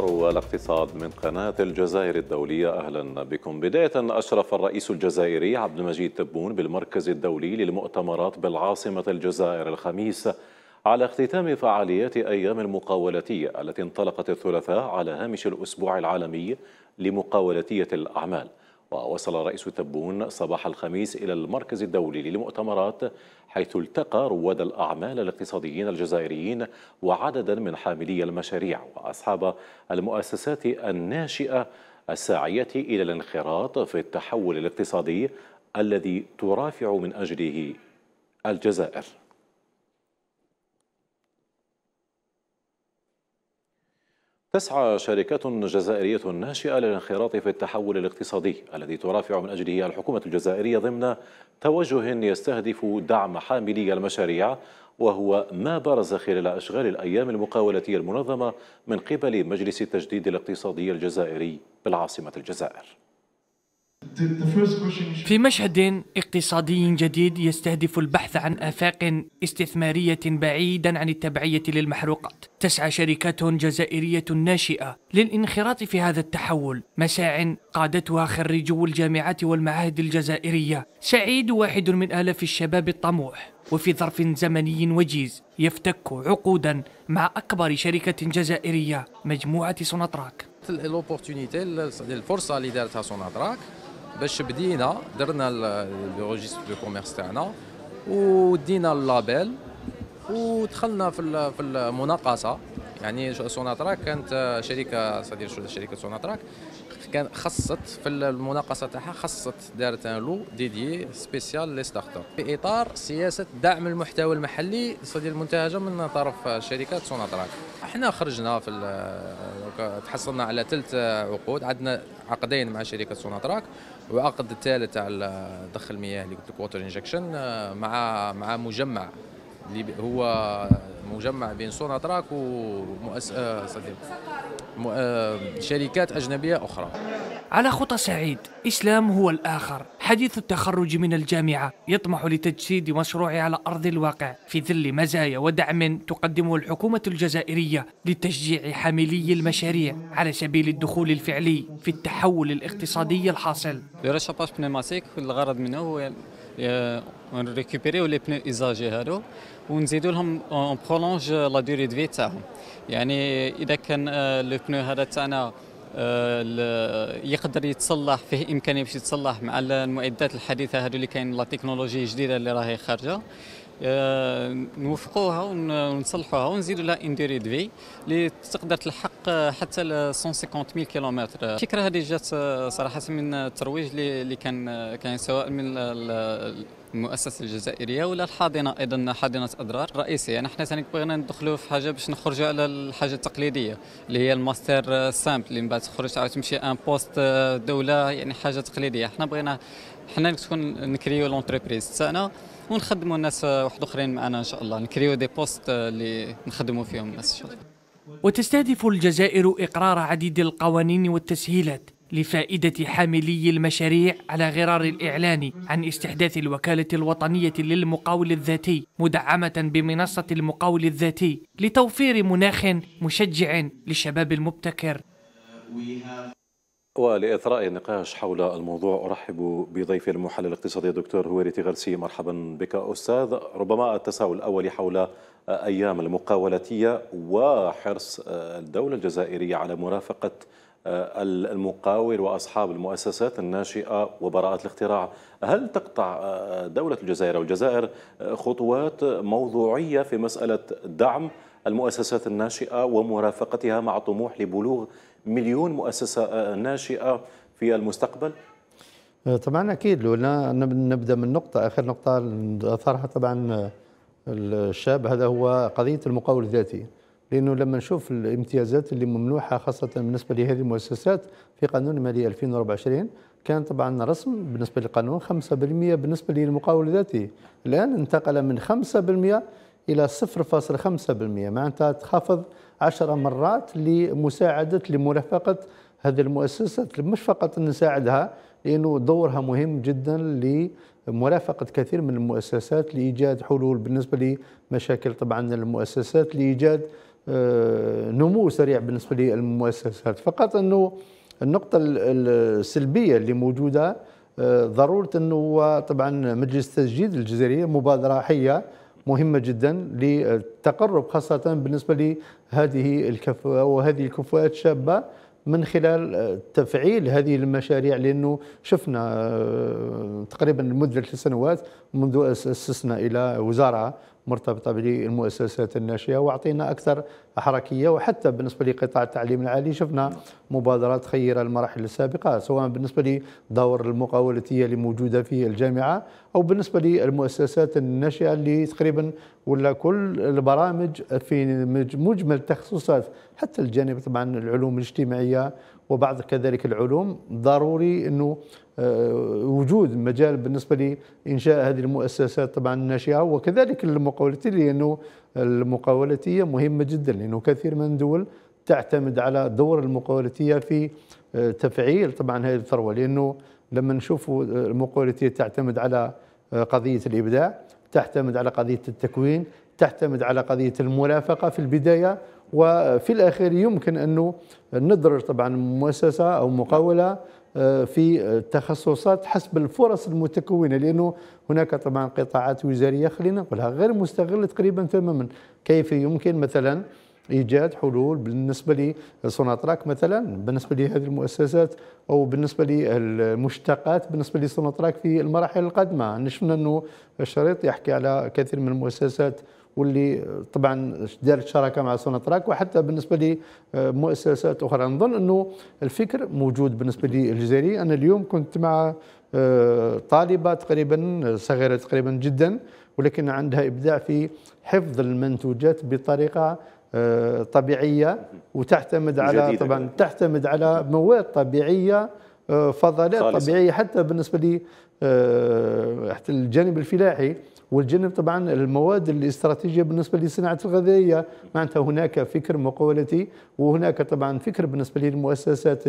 الأخبار والاقتصاد من قناة الجزائر الدولية أهلا بكم بداية أشرف الرئيس الجزائري عبد المجيد تبون بالمركز الدولي للمؤتمرات بالعاصمة الجزائر الخميس على اختتام فعاليات أيام المقاولتية التي انطلقت الثلاثاء على هامش الأسبوع العالمي لمقاولتية الأعمال ووصل رئيس تبون صباح الخميس إلى المركز الدولي للمؤتمرات حيث التقى رواد الأعمال الاقتصاديين الجزائريين وعددا من حاملي المشاريع وأصحاب المؤسسات الناشئة الساعية إلى الانخراط في التحول الاقتصادي الذي ترافع من أجله الجزائر تسعى شركات جزائرية ناشئة للانخراط في التحول الاقتصادي الذي ترافع من أجله الحكومة الجزائرية ضمن توجه يستهدف دعم حاملي المشاريع وهو ما برز خلال أشغال الأيام المقاولتية المنظمة من قبل مجلس التجديد الاقتصادي الجزائري بالعاصمة الجزائر في مشهد اقتصادي جديد يستهدف البحث عن آفاق استثمارية بعيدا عن التبعية للمحروقات تسعى شركات جزائرية ناشئة للانخراط في هذا التحول مساع قادتها خريجو الجامعات والمعاهد الجزائرية سعيد واحد من آلاف الشباب الطموح وفي ظرف زمني وجيز يفتك عقودا مع أكبر شركة جزائرية مجموعة سوناتراك الفرصة اللي دارتها سوناتراك باش بدينا درنا لو ريجيستر دو كوميرس تاعنا ودينا اللابيل ودخلنا في في المناقصه يعني سوناتراك كانت شركه صدير شركه سوناتراك كان خصت في المناقصه تاعها خصت دارت ان لو ديدي سبيسيال لي ستارت اب في اطار سياسه دعم المحتوى المحلي صدير المنتهجه من طرف شركه سوناتراك احنا خرجنا في تحصلنا على ثلث عقود عندنا عقدين مع شركه سوناتراك وعقد الثالث على ضخ المياه اللي قلت لك ووتر انجكشن آه، مع مع مجمع اللي هو مجمع بين سوناتراك تراك ومؤسسه آه، آه، شركات أجنبية أخرى على خطى سعيد إسلام هو الآخر حديث التخرج من الجامعة يطمح لتجسيد مشروعه على أرض الواقع في ظل مزايا ودعم تقدمه الحكومة الجزائرية لتشجيع حاملي المشاريع على سبيل الدخول الفعلي في التحول الاقتصادي الحاصل الغرض منه هو ريكوبيريو لي بنو ايزاجي هادو ونزيدوا لهم اون برولونج لا دوري دو في تاعهم يعني اذا كان آه، لو بنو هذا تاعنا آه، يقدر يتصلح فيه امكانيه باش يتصلح مع المعدات الحديثه هذو اللي كاين لا تكنولوجي جديده اللي راهي خارجه آه، نوفقوها ونصلحوها ونزيدوا لها ان ديري دفي اللي تقدر تلحق حتى ل ميل كيلومتر الفكره هذه جات آه، صراحه من الترويج اللي كان آه، كان سواء من المؤسسه الجزائريه ولا الحاضنه ايضا حاضنه اضرار الرئيسيه يعني حنا ثاني بغينا ندخلوا في حاجه باش نخرجوا على الحاجه التقليديه اللي هي الماستر سامبل اللي من بعد تخرج عاود تمشي ان بوست دوله يعني حاجه تقليديه حنا بغينا حنا تكون نكريو لونتربريز تاعنا ونخدموا الناس واحد اخرين معنا ان شاء الله نكريو دي بوست اللي نخدموا فيهم الناس ان شاء الله وتستهدف الجزائر إقرار عديد القوانين والتسهيلات لفائدة حاملي المشاريع على غرار الإعلان عن استحداث الوكالة الوطنية للمقاول الذاتي مدعمة بمنصة المقاول الذاتي لتوفير مناخ مشجع للشباب المبتكر ولإثراء النقاش حول الموضوع أرحب بضيفي المحلل الاقتصادي الدكتور هويرتي غرسي مرحبا بك أستاذ ربما التساؤل الأول حول أيام المقاولتية وحرص الدولة الجزائرية على مرافقة المقاول وأصحاب المؤسسات الناشئة وبراءات الاختراع هل تقطع دولة الجزائر أو الجزائر خطوات موضوعية في مسألة دعم المؤسسات الناشئة ومرافقتها مع طموح لبلوغ مليون مؤسسة آه، ناشئة في المستقبل؟ آه، طبعا أكيد لو نبدأ من نقطة آخر نقطة أثرها طبعا آه، الشاب هذا هو قضية المقاول الذاتي لأنه لما نشوف الامتيازات اللي ممنوحة خاصة بالنسبة لهذه المؤسسات في قانون المالية 2024 كان طبعا رسم بالنسبة للقانون 5% بالنسبة للمقاول الذاتي الآن انتقل من 5% إلى 0.5% معناتها تخفض 10 مرات لمساعدة لمرافقة هذه المؤسسات مش فقط نساعدها لأنه دورها مهم جدا لمرافقة كثير من المؤسسات لإيجاد حلول بالنسبة لمشاكل طبعا المؤسسات لإيجاد آه، نمو سريع بالنسبة للمؤسسات فقط أنه النقطة السلبية اللي موجودة آه، ضرورة أنه طبعا مجلس التسجيل الجزائري مبادرة حية مهمه جدا للتقرب خاصه بالنسبه لهذه الكفاءه وهذه الكفاءات الشابه من خلال تفعيل هذه المشاريع لانه شفنا آه، تقريبا لمده ثلاث سنوات منذ اسسنا الى وزاره مرتبطة بالمؤسسات الناشئة وعطينا أكثر حركية وحتى بالنسبة لقطاع التعليم العالي شفنا مبادرات خير المراحل السابقة سواء بالنسبة لدور المقاولة اللي موجودة في الجامعة أو بالنسبة للمؤسسات الناشئة اللي تقريبا ولا كل البرامج في مجمل التخصصات حتى الجانب طبعا العلوم الاجتماعية وبعض كذلك العلوم ضروري انه آه، وجود مجال بالنسبه لانشاء هذه المؤسسات طبعا الناشئه وكذلك المقاولتي لانه المقاولاتيه مهمه جدا لانه كثير من الدول تعتمد على دور المقاولاتيه في آه، تفعيل طبعا هذه الثروه لانه لما نشوف آه، المقاولاتيه تعتمد على قضيه الابداع تعتمد على قضيه التكوين تعتمد على قضيه المرافقه في البدايه وفي الاخير يمكن انه ندرج طبعا مؤسسه او مقاوله آه، في التخصصات حسب الفرص المتكونه لانه هناك طبعا قطاعات وزاريه خلينا نقولها غير مستغله تقريبا تماما كيف يمكن مثلا ايجاد حلول بالنسبه لسوناطراك مثلا بالنسبه لهذه المؤسسات او بالنسبه للمشتقات بالنسبه لسوناطراك في المراحل القادمه شفنا انه الشريط يحكي على كثير من المؤسسات واللي طبعا دارت شراكه مع سوناتراك وحتى بالنسبه لمؤسسات آه، اخرى نظن انه الفكر موجود بالنسبه للجزائري انا اليوم كنت مع آه، طالبه تقريبا صغيره تقريبا جدا ولكن عندها ابداع في حفظ المنتوجات بطريقه آه، طبيعيه وتعتمد على طبعا تعتمد على مواد طبيعيه فضلات طبيعيه حتى بالنسبه لي حتى الجانب الفلاحي والجنب طبعا المواد الاستراتيجيه بالنسبه لصناعه الغذائيه معناتها هناك فكر مقولتي وهناك طبعا فكر بالنسبه للمؤسسات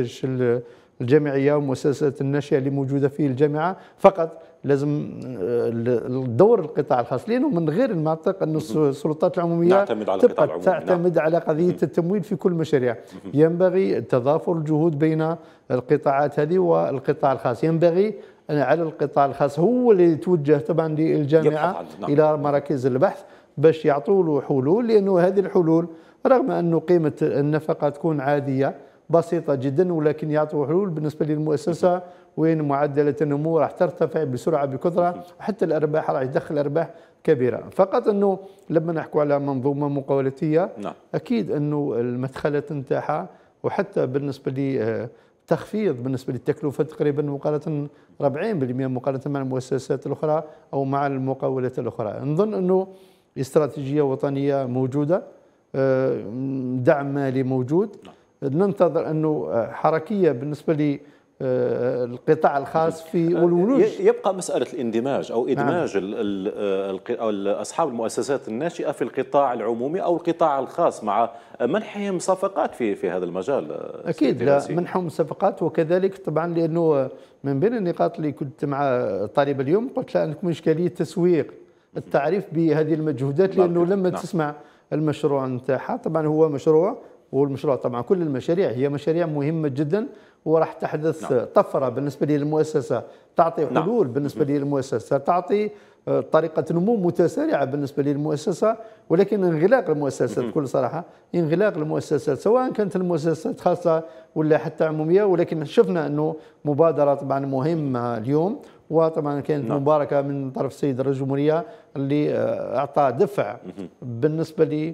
الجامعيه ومؤسسات الناشئه اللي موجوده في الجامعه فقط لازم آه، دور القطاع الخاص لانه من غير المنطق ان السلطات العموميه نعتمد على تبقى العمومي. نعم. تعتمد نعم. على قضيه التمويل في كل المشاريع ينبغي تضافر الجهود بين القطاعات هذه والقطاع الخاص ينبغي على القطاع الخاص هو اللي توجه طبعا للجامعه نعم. الى مراكز البحث باش يعطوا له حلول لانه هذه الحلول رغم انه قيمه النفقه تكون عاديه بسيطه جدا ولكن يعطوا حلول بالنسبه للمؤسسه وين معدلة النمو راح ترتفع بسرعة بكثرة حتى الأرباح راح يدخل أرباح كبيرة فقط أنه لما نحكوا على منظومة مقاولتية نعم. أكيد أنه المدخلات نتاعها وحتى بالنسبة لي تخفيض بالنسبه للتكلفه تقريبا مقارنه 40% مقارنه مع المؤسسات الاخرى او مع المقاولات الاخرى نظن انه استراتيجيه وطنيه موجوده آه، دعم مالي موجود نعم. ننتظر انه حركيه بالنسبه آه، القطاع الخاص في والولوج يبقى مساله الاندماج او نعم. ادماج نعم. اصحاب المؤسسات الناشئه في القطاع العمومي او القطاع الخاص مع منحهم صفقات في في هذا المجال اكيد لا منحهم صفقات وكذلك طبعا لانه من بين النقاط اللي كنت مع طالب اليوم قلت لها عندكم اشكاليه تسويق التعريف بهذه المجهودات نعم، لانه لما نعم. تسمع المشروع نتاعها طبعا هو مشروع والمشروع طبعا كل المشاريع هي مشاريع مهمه جدا وراح تحدث نعم. طفره بالنسبه للمؤسسه تعطي نعم. حلول نعم. بالنسبه للمؤسسه تعطي آه، طريقه نمو متسارعه بالنسبه للمؤسسه ولكن انغلاق المؤسسات بكل صراحه انغلاق المؤسسات سواء كانت المؤسسات خاصه ولا حتى عموميه ولكن شفنا انه مبادره طبعا مهمه اليوم وطبعا كانت نعم. مباركه من طرف السيد رئيس الجمهوريه اللي آه، اعطى دفع بالنسبه لهذه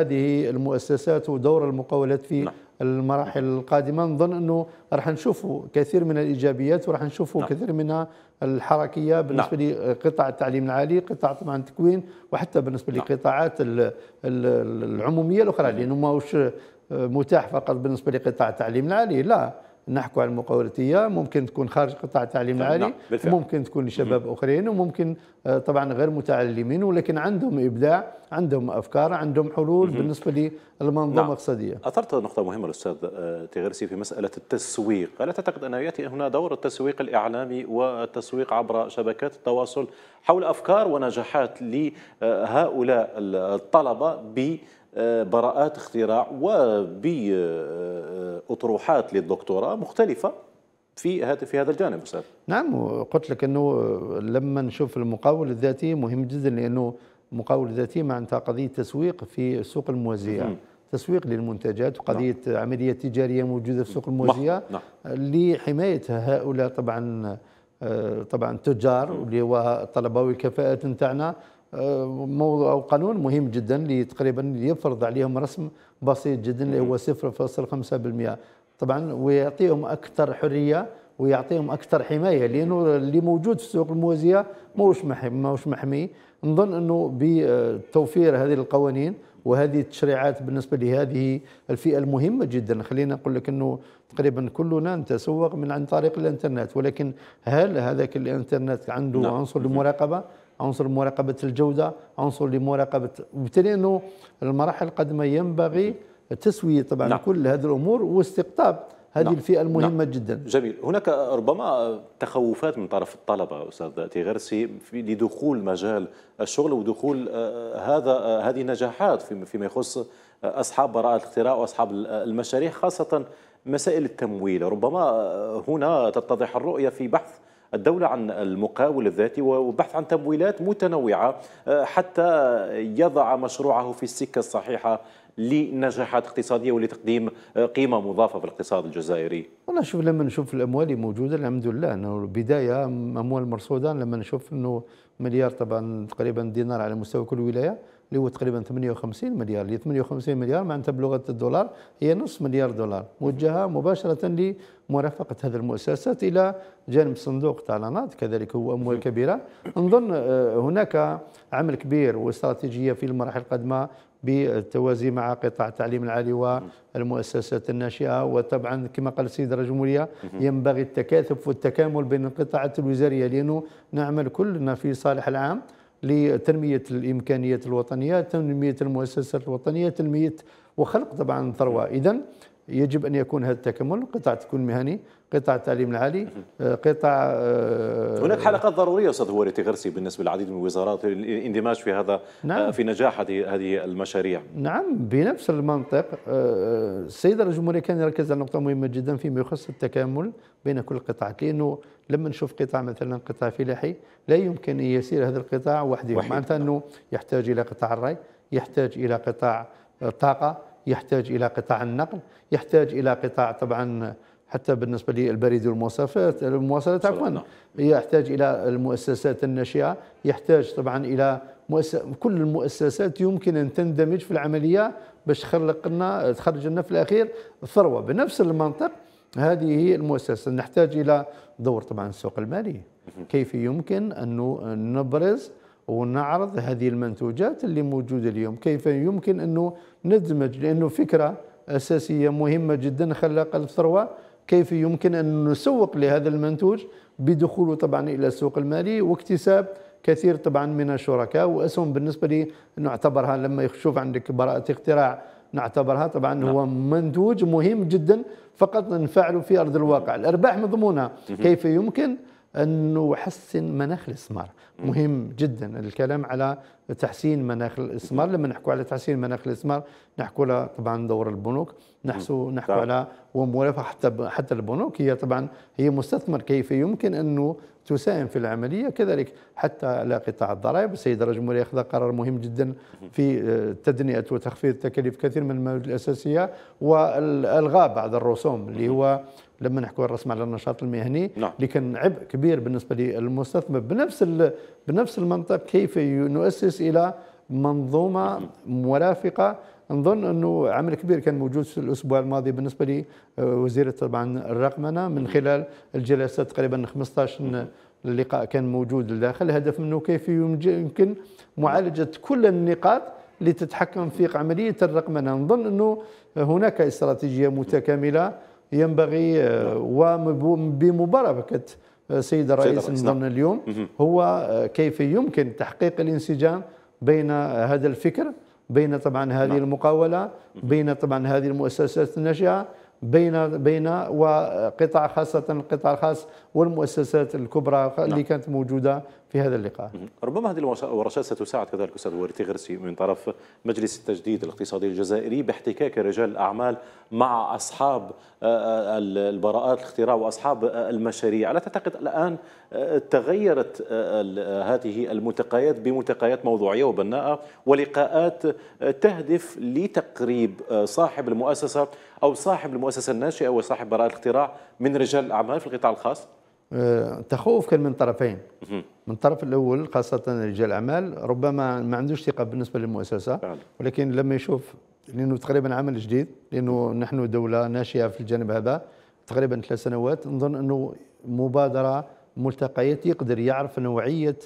هذه المؤسسات ودور المقاولات في نعم. المراحل القادمه نظن انه راح نشوفوا كثير من الايجابيات وراح نشوفوا نعم. كثير من الحركيه نعم. بالنسبه نعم. لقطاع التعليم العالي قطاع طبعا التكوين وحتى بالنسبه نعم. لقطاعات العموميه الاخرى نعم. لانه ماهوش متاح فقط بالنسبه لقطاع التعليم العالي لا نحكوا على المقاولاتيه ممكن تكون خارج قطاع التعليم نعم، العالي ممكن تكون لشباب اخرين وممكن آه، طبعا غير متعلمين ولكن عندهم ابداع عندهم افكار عندهم حلول بالنسبه للمنظومه نعم. الاقتصاديه نعم. اثرت نقطه مهمه الاستاذ آه، تغرسي في مساله التسويق الا تعتقد انه ياتي هنا دور التسويق الاعلامي والتسويق عبر شبكات التواصل حول افكار ونجاحات لهؤلاء الطلبه ب براءات اختراع وبأطروحات آه، للدكتوراه مختلفة في هذا في هذا الجانب استاذ نعم قلت لك انه لما نشوف المقاول الذاتي مهم جدا لانه المقاول الذاتي معناتها قضيه تسويق في السوق الموازيه تسويق للمنتجات وقضيه نعم. عمليه تجاريه موجوده في السوق الموازيه نعم. نعم. لحمايه هؤلاء طبعا آه، طبعا التجار واللي هو الطلبه والكفاءات نتاعنا آه، او قانون مهم جدا اللي تقريبا يفرض عليهم رسم بسيط جدا اللي هو 0.5% طبعا ويعطيهم اكثر حريه ويعطيهم اكثر حمايه لانه اللي موجود في السوق الموازيه ماهوش ماهوش محمي نظن انه بتوفير هذه القوانين وهذه التشريعات بالنسبه لهذه الفئه المهمه جدا خلينا نقول لك انه تقريبا كلنا نتسوق من عن طريق الانترنت ولكن هل هذاك الانترنت عنده نعم. عنصر المراقبه عنصر مراقبه الجوده عنصر لمراقبه وبالتالي انه المراحل قد ما ينبغي تسويه طبعا نعم. كل هذه الامور واستقطاب هذه نعم. الفئه المهمه نعم. جدا جميل هناك ربما تخوفات من طرف الطلبه استاذ تيغرسي لدخول مجال الشغل ودخول آه، هذا آه، هذه النجاحات فيما يخص آه، اصحاب براءه الاختراع واصحاب المشاريع خاصه مسائل التمويل ربما هنا تتضح الرؤيه في بحث الدولة عن المقاول الذاتي وبحث عن تمويلات متنوعة آه، حتى يضع مشروعه في السكة الصحيحة لنجاحات اقتصادية ولتقديم آه، قيمة مضافة في الاقتصاد الجزائري أنا شوف لما نشوف الأموال موجودة الحمد لله أنه بداية أموال مرصودة لما نشوف أنه مليار طبعا تقريبا دينار على مستوى كل ولايه اللي هو تقريبا 58 مليار اللي 58 مليار معناتها بلغه الدولار هي نص مليار دولار موجهه مباشره لمرافقه هذه المؤسسات الى جانب الصندوق تاع كذلك هو اموال كبيره نظن آه، هناك عمل كبير واستراتيجيه في المراحل القادمه بالتوازي مع قطاع التعليم العالي والمؤسسات الناشئه وطبعا كما قال السيد رئيس الجمهوريه ينبغي التكاثف والتكامل بين القطاعات الوزاريه لانه نعمل كلنا في للصالح العام لتنميه الامكانيات الوطنيه، تنميه المؤسسات الوطنيه، تنميه وخلق طبعا ثروه، اذا يجب ان يكون هذا التكامل قطاع تكون مهني قطاع التعليم العالي آه، قطاع آه، هناك حلقات ضروريه استاذ هواري غرسي بالنسبه للعديد من الوزارات الاندماج في هذا آه، نعم. في نجاح هذه هذه المشاريع نعم بنفس المنطق السيد الجمهوري كان يركز على نقطه مهمه جدا فيما يخص التكامل بين كل القطاعات لانه لما نشوف قطاع مثلا قطاع فلاحي لا يمكن ان يسير هذا القطاع وحده معناتها انه يحتاج الى قطاع الري يحتاج الى قطاع الطاقه يحتاج الى قطاع النقل يحتاج الى قطاع طبعا حتى بالنسبه للبريد والمواصفات المواصلات عفوا نعم. يحتاج الى المؤسسات الناشئه يحتاج طبعا الى مؤس... كل المؤسسات يمكن ان تندمج في العمليه باش تخلق لنا تخرج لنا في الاخير ثروه بنفس المنطق هذه هي المؤسسه نحتاج الى دور طبعا السوق المالي كيف يمكن ان نبرز ونعرض هذه المنتوجات اللي موجوده اليوم كيف يمكن انه ندمج لانه فكره اساسيه مهمه جدا خلاقه الثروه كيف يمكن ان نسوق لهذا المنتوج بدخوله طبعا الى السوق المالي واكتساب كثير طبعا من الشركاء واسهم بالنسبه لي نعتبرها لما يشوف عندك براءه اختراع نعتبرها طبعا نعم. هو منتوج مهم جدا فقط نفعله في ارض الواقع الارباح مضمونه كيف يمكن انه يحسن مناخ الاسمار مهم جدا الكلام على تحسين مناخ الاسمار لما نحكوا على تحسين مناخ الاسمار نحكوا على طبعا دور البنوك نحسو نحكوا على ومرافقه حتى حتى البنوك هي طبعا هي مستثمر كيف يمكن انه تساهم في العملية كذلك حتى على قطاع الضرائب السيد رئيس الجمهورية أخذ قرار مهم جدا في آه، تدنئة وتخفيض تكاليف كثير من المواد الأساسية والغاء بعض الرسوم اللي هو لما نحكوا الرسم على النشاط المهني نعم. اللي كان عبء كبير بالنسبة للمستثمر بنفس بنفس المنطق كيف نؤسس إلى منظومة مرافقة نظن انه عمل كبير كان موجود في الاسبوع الماضي بالنسبه لوزير آه، طبعا الرقمنه من خلال الجلسات تقريبا 15 اللقاء كان موجود لداخل الهدف منه كيف يمكن معالجه كل النقاط اللي تتحكم في عمليه الرقمنه نظن انه هناك استراتيجيه متكامله ينبغي آه، وبمباركه آه، سيد الرئيس نظن نعم. اليوم هو كيف يمكن تحقيق الانسجام بين هذا الفكر بين طبعا هذه نعم. المقاوله بين طبعا هذه المؤسسات الناشئه بين بين وقطاع خاصه القطاع الخاص والمؤسسات الكبرى نعم. اللي كانت موجوده في هذا اللقاء ربما هذه الورشات ستساعد كذلك استاذ وريتي غرسي من طرف مجلس التجديد الاقتصادي الجزائري باحتكاك رجال الاعمال مع اصحاب آه، آه، البراءات الاختراع واصحاب آه، المشاريع لا تعتقد الان تغيرت آه، آه، هذه الملتقيات بملتقيات موضوعية وبناءة ولقاءات آه، تهدف لتقريب صاحب المؤسسة أو صاحب المؤسسة الناشئة وصاحب براءة الاختراع من رجال الأعمال في القطاع الخاص؟ التخوف كان من طرفين من الطرف الاول خاصه رجال الاعمال ربما ما عندوش ثقه بالنسبه للمؤسسه ولكن لما يشوف لانه تقريبا عمل جديد لانه نحن دوله ناشئه في الجانب هذا تقريبا ثلاث سنوات نظن انه مبادره ملتقيات يقدر يعرف نوعيه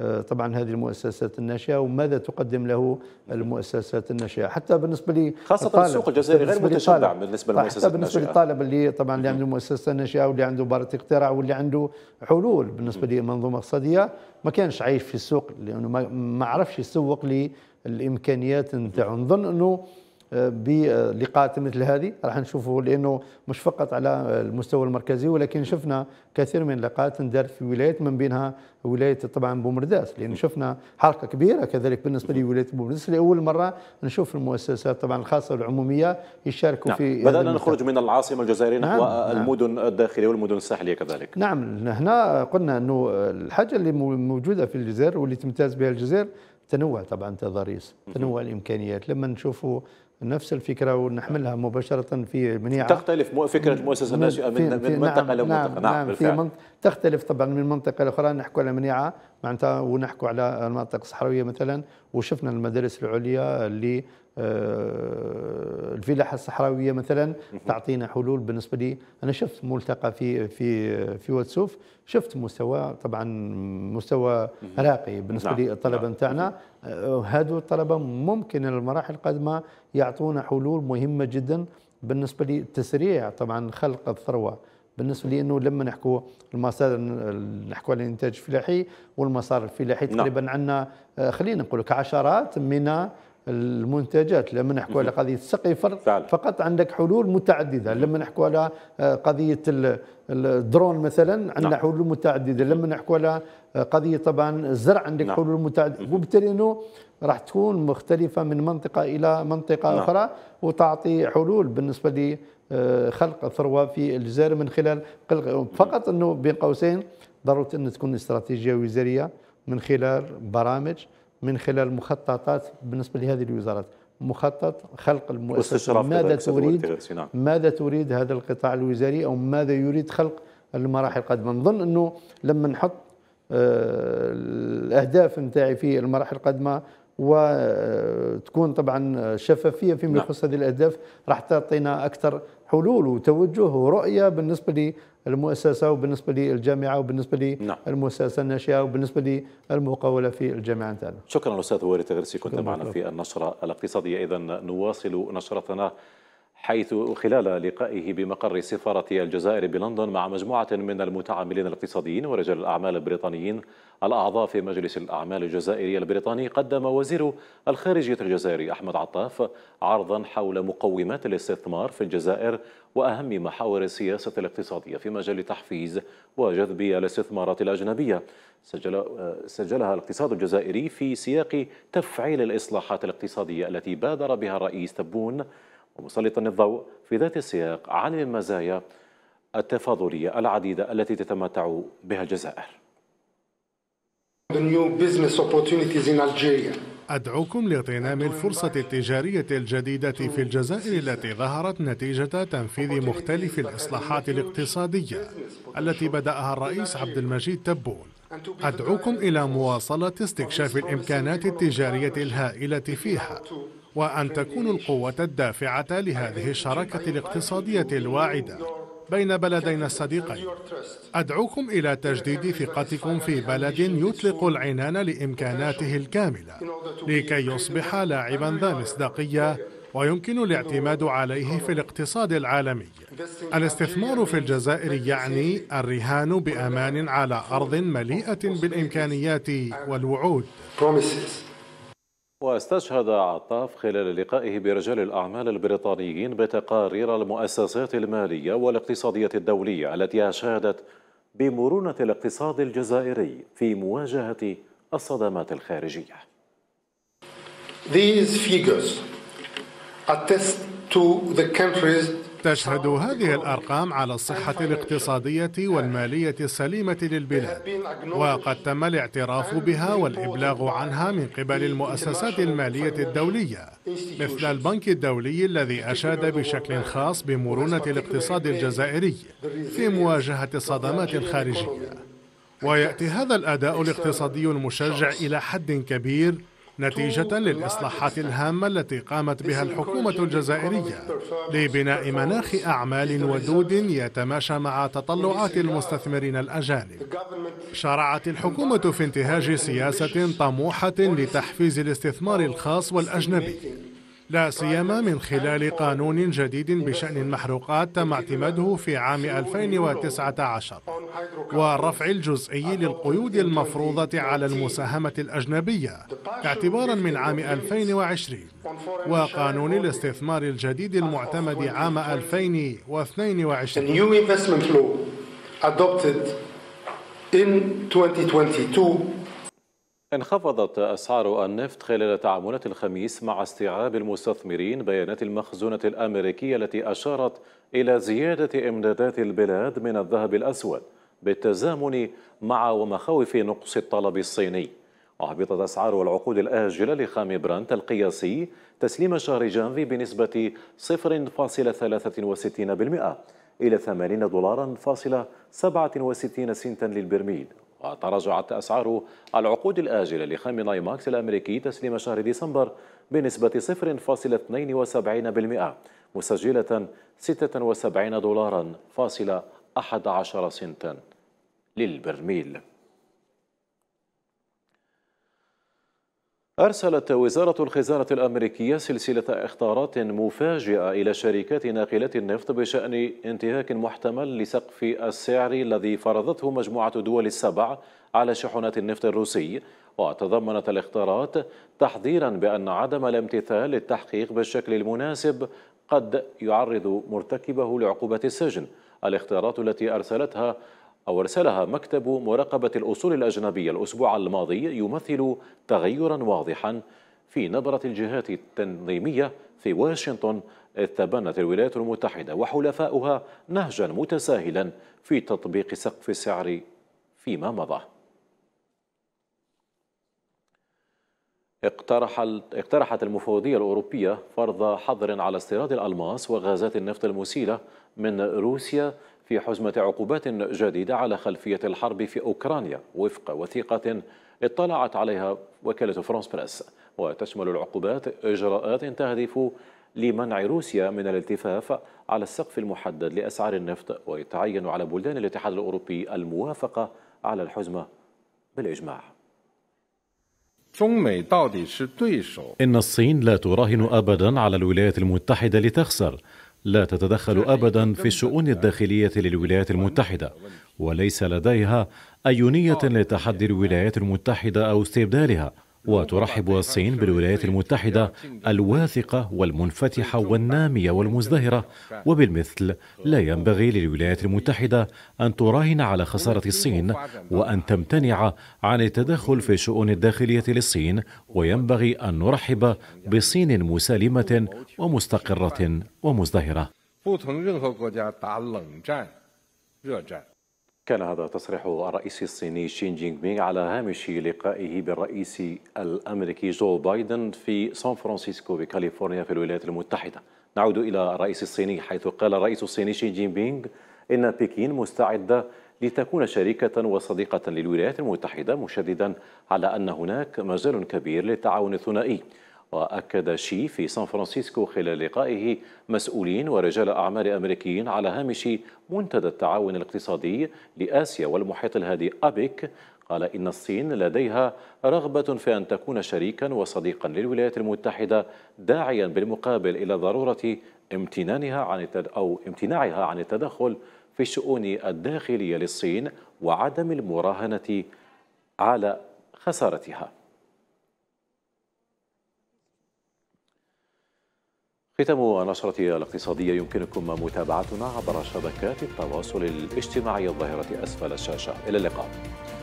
آه، طبعا هذه المؤسسات الناشئه وماذا تقدم له المؤسسات الناشئه حتى بالنسبه لي خاصه السوق الجزائري غير متشبع بالنسبه للمؤسسات الناشئه حتى بالنسبه للطالب اللي طبعا اللي عنده مؤسسه ناشئه واللي عنده بارة اختراع واللي عنده حلول بالنسبه لمنظومه اقتصاديه ما كانش عايش في السوق لانه ما عرفش يسوق للامكانيات نتاعو نظن انه بلقاءات مثل هذه راح نشوفه لانه مش فقط على المستوى المركزي ولكن شفنا كثير من اللقاءات اندارت في ولايات من بينها ولايه طبعا بومرداس لان شفنا حركه كبيره كذلك بالنسبه لولايه بومرداس لاول مره نشوف المؤسسات طبعا الخاصه والعموميه يشاركوا نعم. في بدانا نخرج من العاصمه الجزائريه نحو نعم،, نعم. المدن الداخليه والمدن الساحليه كذلك نعم هنا قلنا انه الحاجه اللي موجوده في الجزائر واللي تمتاز بها الجزائر تنوع طبعا تضاريس تنوع الامكانيات لما نشوفوا نفس الفكره ونحملها مباشره في منيعه تختلف فكره المؤسسه الناشئه من, من, من نعم، منطقه نعم لمنطقه نعم, نعم, نعم، بالفعل في منط... تختلف طبعا من منطقه لاخرى نحكوا على منيعه معناتها ونحكوا على المناطق الصحراويه مثلا وشفنا المدارس العليا اللي آه، الفلاحه الصحراويه مثلا تعطينا حلول بالنسبه لي انا شفت ملتقى في في في واتسوف شفت مستوى طبعا مستوى راقي بالنسبه نعم، للطلبه نتاعنا هذو الطلبة ممكن المراحل القادمة يعطونا حلول مهمة جدا بالنسبة لتسريع طبعا خلق الثروة بالنسبة لي أنه لما نحكوا المصادر نحكوا على الإنتاج الفلاحي والمصادر الفلاحي نعم. تقريبا عندنا آه، خلينا نقول لك عشرات من المنتجات لما نحكوا على قضيه السقي فقط عندك حلول متعدده لما نحكوا على آه، قضيه الدرون مثلا عندنا نعم. حلول متعدده لما نحكوا على آه، قضيه طبعا الزرع عندك نعم. حلول متعدده وبالتالي انه راح تكون مختلفه من منطقه الى منطقه نعم. اخرى وتعطي حلول بالنسبه لخلق آه، ثروه في الجزائر من خلال فقط انه بين قوسين ضروره ان تكون استراتيجيه وزاريه من خلال برامج من خلال مخططات بالنسبه لهذه الوزارات مخطط خلق المؤسسه ماذا تريد ماذا تريد هذا القطاع الوزاري او ماذا يريد خلق المراحل القادمه نظن انه لما نحط آه، الاهداف نتاعي في المراحل القادمه وتكون طبعا شفافيه فيما نعم. يخص هذه الاهداف راح تعطينا اكثر حلول وتوجه ورؤيه بالنسبه للمؤسسه وبالنسبه للجامعه وبالنسبه نعم. للمؤسسه الناشئه وبالنسبه للمقاوله في الجامعه نتاعنا. شكرا استاذ واري تغرسي كنت معنا في النشره الاقتصاديه اذا نواصل نشرتنا حيث خلال لقائه بمقر سفارة الجزائر بلندن مع مجموعة من المتعاملين الاقتصاديين ورجال الأعمال البريطانيين الأعضاء في مجلس الأعمال الجزائري البريطاني قدم وزير الخارجية الجزائري أحمد عطاف عرضا حول مقومات الاستثمار في الجزائر وأهم محاور السياسة الاقتصادية في مجال تحفيز وجذب الاستثمارات الأجنبية سجل سجلها الاقتصاد الجزائري في سياق تفعيل الإصلاحات الاقتصادية التي بادر بها الرئيس تبون ومسلطا الضوء في ذات السياق عن المزايا التفاضلية العديدة التي تتمتع بها الجزائر أدعوكم لاغتنام الفرصة التجارية الجديدة في الجزائر التي ظهرت نتيجة تنفيذ مختلف الإصلاحات الاقتصادية التي بدأها الرئيس عبد المجيد تبون أدعوكم إلى مواصلة استكشاف الإمكانات التجارية الهائلة فيها وأن تكون القوة الدافعة لهذه الشراكة الاقتصادية الواعدة بين بلدينا الصديقين أدعوكم إلى تجديد ثقتكم في بلد يطلق العنان لإمكاناته الكاملة لكي يصبح لاعبا ذا مصداقية ويمكن الاعتماد عليه في الاقتصاد العالمي الاستثمار في الجزائر يعني الرهان بأمان على أرض مليئة بالإمكانيات والوعود واستشهد عطاف خلال لقائه برجال الأعمال البريطانيين بتقارير المؤسسات المالية والاقتصادية الدولية التي أشادت بمرونة الاقتصاد الجزائري في مواجهة الصدمات الخارجية These figures attest to the country's تشهد هذه الأرقام على الصحة الاقتصادية والمالية السليمة للبلاد وقد تم الاعتراف بها والإبلاغ عنها من قبل المؤسسات المالية الدولية مثل البنك الدولي الذي أشاد بشكل خاص بمرونة الاقتصاد الجزائري في مواجهة الصدمات الخارجية ويأتي هذا الأداء الاقتصادي المشجع إلى حد كبير نتيجة للإصلاحات الهامة التي قامت بها الحكومة الجزائرية لبناء مناخ أعمال ودود يتماشى مع تطلعات المستثمرين الأجانب. شرعت الحكومة في انتهاج سياسة طموحة لتحفيز الاستثمار الخاص والأجنبي لا سيما من خلال قانون جديد بشأن المحروقات تم اعتماده في عام 2019 والرفع الجزئي للقيود المفروضة على المساهمة الأجنبية اعتبارا من عام 2020 وقانون الاستثمار الجديد المعتمد عام 2022 2022 انخفضت أسعار النفط خلال تعاملات الخميس مع استيعاب المستثمرين بيانات المخزونة الأمريكية التي أشارت إلى زيادة إمدادات البلاد من الذهب الأسود بالتزامن مع ومخاوف نقص الطلب الصيني وهبطت أسعار العقود الآجلة لخام برانت القياسي تسليم شهر جانفي بنسبة 0.63% إلى 80 دولارا فاصلة 67 سنتا للبرميل وتراجعت أسعار العقود الآجلة لخام نايماكس الأمريكي تسليم شهر ديسمبر بنسبة 0.72% مسجلة 76 دولارا فاصلة 11 سنتا للبرميل أرسلت وزارة الخزانة الأمريكية سلسلة إخطارات مفاجئة إلى شركات ناقلات النفط بشأن انتهاك محتمل لسقف السعر الذي فرضته مجموعة دول السبع على شحنات النفط الروسي وتضمنت الإخطارات تحذيرا بأن عدم الامتثال للتحقيق بالشكل المناسب قد يعرض مرتكبه لعقوبة السجن الإخطارات التي أرسلتها أرسلها مكتب مراقبة الأصول الأجنبية الأسبوع الماضي يمثل تغيرا واضحا في نبرة الجهات التنظيمية في واشنطن إذ تبنت الولايات المتحدة وحلفاؤها نهجا متساهلا في تطبيق سقف السعر فيما مضى اقترح اقترحت المفوضية الأوروبية فرض حظر على استيراد الألماس وغازات النفط المسيلة من روسيا في حزمة عقوبات جديدة على خلفية الحرب في أوكرانيا وفق وثيقة اطلعت عليها وكالة فرانس بريس وتشمل العقوبات إجراءات تهدف لمنع روسيا من الالتفاف على السقف المحدد لأسعار النفط ويتعين على بلدان الاتحاد الأوروبي الموافقة على الحزمة بالإجماع إن الصين لا تراهن أبدا على الولايات المتحدة لتخسر لا تتدخل أبدا في الشؤون الداخلية للولايات المتحدة وليس لديها أي نية لتحدي الولايات المتحدة أو استبدالها وترحب الصين بالولايات المتحدة الواثقة والمنفتحة والنامية والمزدهرة وبالمثل لا ينبغي للولايات المتحدة أن تراهن على خسارة الصين وأن تمتنع عن التدخل في الشؤون الداخلية للصين وينبغي أن نرحب بصين مسالمة ومستقرة ومزدهرة كان هذا تصريح الرئيس الصيني شين جينغ بينغ على هامش لقائه بالرئيس الأمريكي جو بايدن في سان فرانسيسكو بكاليفورنيا في الولايات المتحدة نعود إلى الرئيس الصيني حيث قال الرئيس الصيني شين جين بينغ إن بكين مستعدة لتكون شريكة وصديقة للولايات المتحدة مشددا على أن هناك مجال كبير للتعاون الثنائي وأكد شي في سان فرانسيسكو خلال لقائه مسؤولين ورجال أعمال أمريكيين على هامش منتدى التعاون الاقتصادي لآسيا والمحيط الهادئ أبيك قال إن الصين لديها رغبة في أن تكون شريكا وصديقا للولايات المتحدة داعيا بالمقابل إلى ضرورة امتنانها عن أو امتناعها عن التدخل في الشؤون الداخلية للصين وعدم المراهنة على خسارتها ختام نشرة الاقتصادية يمكنكم متابعتنا عبر شبكات التواصل الاجتماعي الظاهرة أسفل الشاشة إلى اللقاء